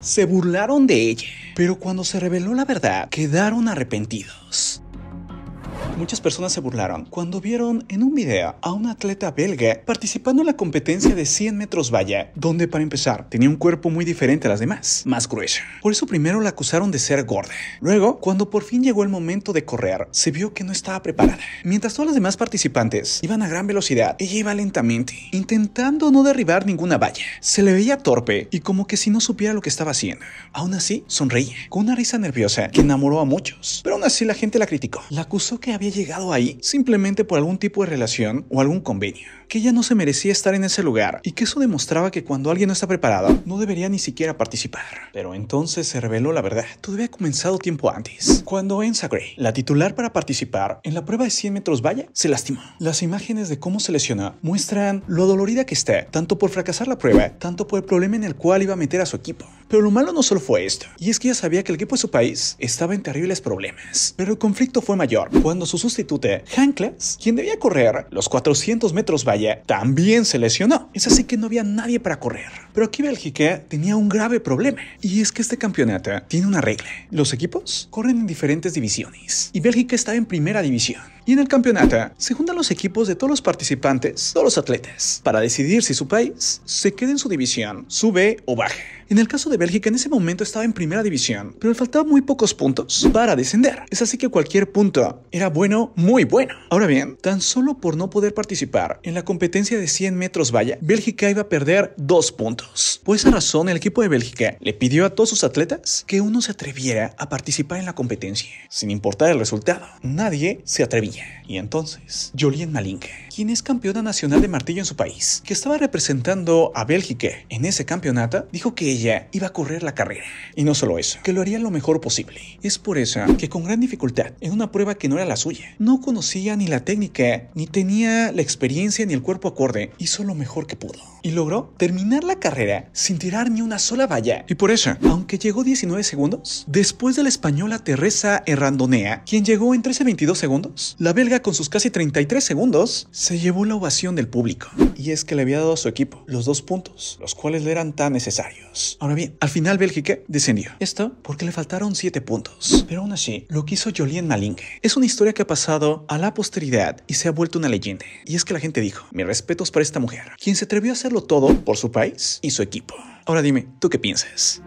Se burlaron de ella, pero cuando se reveló la verdad, quedaron arrepentidos. Muchas personas se burlaron cuando vieron en un video a una atleta belga participando en la competencia de 100 metros valla, donde para empezar tenía un cuerpo muy diferente a las demás, más grueso. Por eso primero la acusaron de ser gorda. Luego, cuando por fin llegó el momento de correr, se vio que no estaba preparada. Mientras todas las demás participantes iban a gran velocidad, ella iba lentamente, intentando no derribar ninguna valla. Se le veía torpe y como que si no supiera lo que estaba haciendo. Aún así, sonreía, con una risa nerviosa que enamoró a muchos, pero aún así la gente la criticó. La acusó que había llegado ahí simplemente por algún tipo de relación o algún convenio, que ella no se merecía estar en ese lugar y que eso demostraba que cuando alguien no está preparado no debería ni siquiera participar. Pero entonces se reveló la verdad, todo había comenzado tiempo antes, cuando Enza Gray, la titular para participar en la prueba de 100 metros vaya, se lastimó. Las imágenes de cómo se lesionó muestran lo dolorida que está, tanto por fracasar la prueba, tanto por el problema en el cual iba a meter a su equipo. Pero lo malo no solo fue esto, y es que ella sabía que el equipo de su país estaba en terribles problemas. Pero el conflicto fue mayor cuando su sustituta, Hankles, quien debía correr los 400 metros valle, también se lesionó. Es así que no había nadie para correr. Pero aquí Bélgica tenía un grave problema, y es que este campeonato tiene una regla. Los equipos corren en diferentes divisiones, y Bélgica estaba en primera división. Y en el campeonato se juntan los equipos de todos los participantes, todos los atletas, para decidir si su país se queda en su división, sube o baje. En el caso de Bélgica en ese momento estaba en primera división, pero le faltaban muy pocos puntos para descender. Es así que cualquier punto era bueno, muy bueno. Ahora bien, tan solo por no poder participar en la competencia de 100 metros valla, Bélgica iba a perder dos puntos. Por esa razón, el equipo de Bélgica le pidió a todos sus atletas que uno se atreviera a participar en la competencia, sin importar el resultado. Nadie se atrevía. Y entonces, Jolien Malinke, quien es campeona nacional de martillo en su país, que estaba representando a Bélgica en ese campeonato, dijo que ella iba a correr la carrera. Y no solo eso, que lo haría lo mejor posible. Es por eso que con gran dificultad, en una prueba que no era la suya, no conocía ni la técnica, ni tenía la experiencia ni el cuerpo acorde, hizo lo mejor que pudo. Y logró terminar la carrera sin tirar ni una sola valla. Y por eso, aunque llegó 19 segundos, después de la española Teresa Errandonea, quien llegó en 13.22 segundos, la la belga con sus casi 33 segundos se llevó la ovación del público. Y es que le había dado a su equipo los dos puntos, los cuales le eran tan necesarios. Ahora bien, al final Bélgica descendió. Esto porque le faltaron 7 puntos. Pero aún así, lo que hizo Jolien Malinke es una historia que ha pasado a la posteridad y se ha vuelto una leyenda. Y es que la gente dijo, mis respetos para esta mujer, quien se atrevió a hacerlo todo por su país y su equipo. Ahora dime, ¿tú qué piensas?